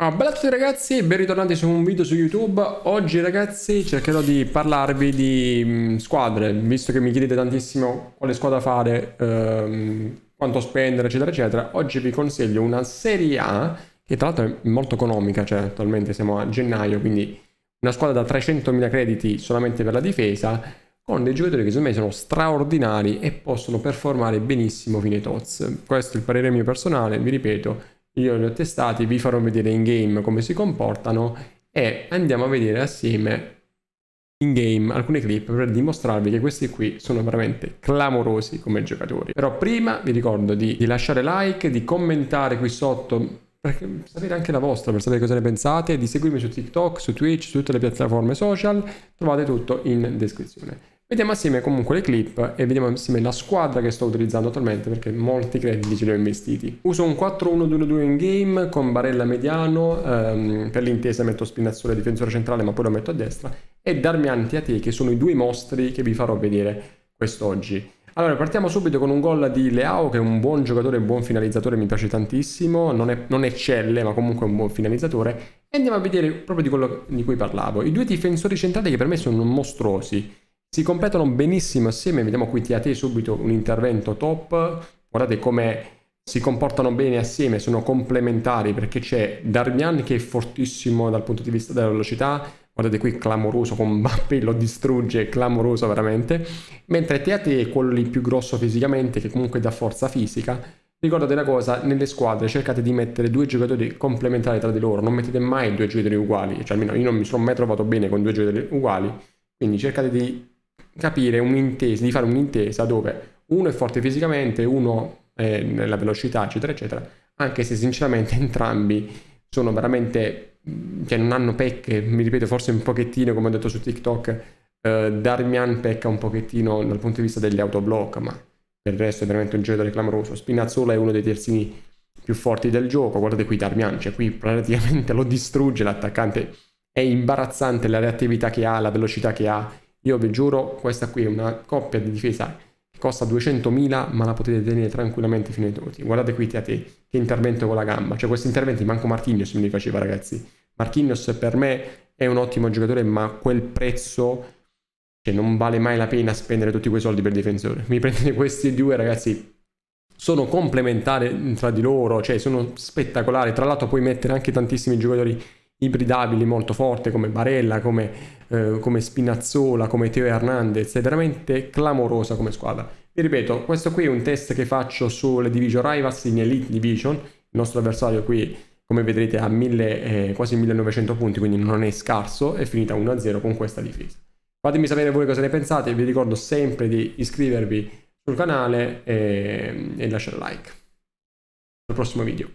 Oh, bella a tutti ragazzi, ben ritornati su un video su YouTube Oggi ragazzi cercherò di parlarvi di mh, mm, squadre Visto che mi chiedete tantissimo quale squadra fare, ehm, quanto spendere eccetera eccetera Oggi vi consiglio una Serie A che tra l'altro è molto economica Cioè attualmente siamo a gennaio quindi una squadra da 300.000 crediti solamente per la difesa Con dei giocatori che secondo me sono straordinari e possono performare benissimo fino tots Questo è il parere mio personale, vi ripeto io li ho testati, vi farò vedere in game come si comportano e andiamo a vedere assieme in game alcune clip per dimostrarvi che questi qui sono veramente clamorosi come giocatori. Però prima vi ricordo di, di lasciare like, di commentare qui sotto per sapere anche la vostra, per sapere cosa ne pensate, di seguirmi su TikTok, su Twitch, su tutte le piattaforme social, trovate tutto in descrizione. Vediamo assieme comunque le clip e vediamo assieme la squadra che sto utilizzando attualmente perché molti crediti ce li ho investiti. Uso un 4-1-2-2 in game con Barella mediano, ehm, per l'intesa metto Spinazzola difensore centrale ma poi lo metto a destra e Darmianti a te che sono i due mostri che vi farò vedere quest'oggi. Allora, partiamo subito con un gol di Leao, che è un buon giocatore, un buon finalizzatore, mi piace tantissimo, non, è, non eccelle, ma comunque è un buon finalizzatore. E andiamo a vedere proprio di quello di cui parlavo. I due difensori centrali che per me sono mostruosi si completano benissimo assieme, vediamo qui TAT subito un intervento top, guardate come si comportano bene assieme, sono complementari perché c'è Darmian che è fortissimo dal punto di vista della velocità, guardate qui clamoroso con Mbappé lo distrugge, clamoroso veramente, mentre TAT è quello lì più grosso fisicamente che comunque dà forza fisica, Ricordate una cosa, nelle squadre cercate di mettere due giocatori complementari tra di loro, non mettete mai due giocatori uguali, cioè almeno io non mi sono mai trovato bene con due giocatori uguali, quindi cercate di capire un'intesa, di fare un'intesa dove uno è forte fisicamente, uno è nella velocità, eccetera, eccetera, anche se sinceramente entrambi sono veramente, mm, cioè non hanno pecche, mi ripeto forse un pochettino, come ho detto su TikTok, eh, Darmian pecca un pochettino dal punto di vista degli autoblock, ma per il resto è veramente un giocatore clamoroso. Spinazzola è uno dei terzini più forti del gioco, guardate qui Darmian, cioè qui praticamente lo distrugge l'attaccante, è imbarazzante la reattività che ha, la velocità che ha, io vi giuro, questa qui è una coppia di difesa che costa 200.000, ma la potete tenere tranquillamente fino ai minuti. Guardate qui, Tiate, che intervento con la gamba. Cioè, questi interventi manco Marquinhos me li faceva, ragazzi. Marquinhos per me è un ottimo giocatore, ma quel prezzo... Cioè, non vale mai la pena spendere tutti quei soldi per difensore. Mi prendete questi due, ragazzi, sono complementari tra di loro, cioè sono spettacolari. Tra l'altro puoi mettere anche tantissimi giocatori ibridabili molto forte come Barella, come, eh, come Spinazzola, come Teo Hernandez, è veramente clamorosa come squadra. Vi ripeto, questo qui è un test che faccio sulle Division Rivals in Elite Division, il nostro avversario qui come vedrete ha eh, quasi 1900 punti, quindi non è scarso, è finita 1-0 con questa difesa. Fatemi sapere voi cosa ne pensate, vi ricordo sempre di iscrivervi sul canale e, ehm, e lasciare like. Al prossimo video.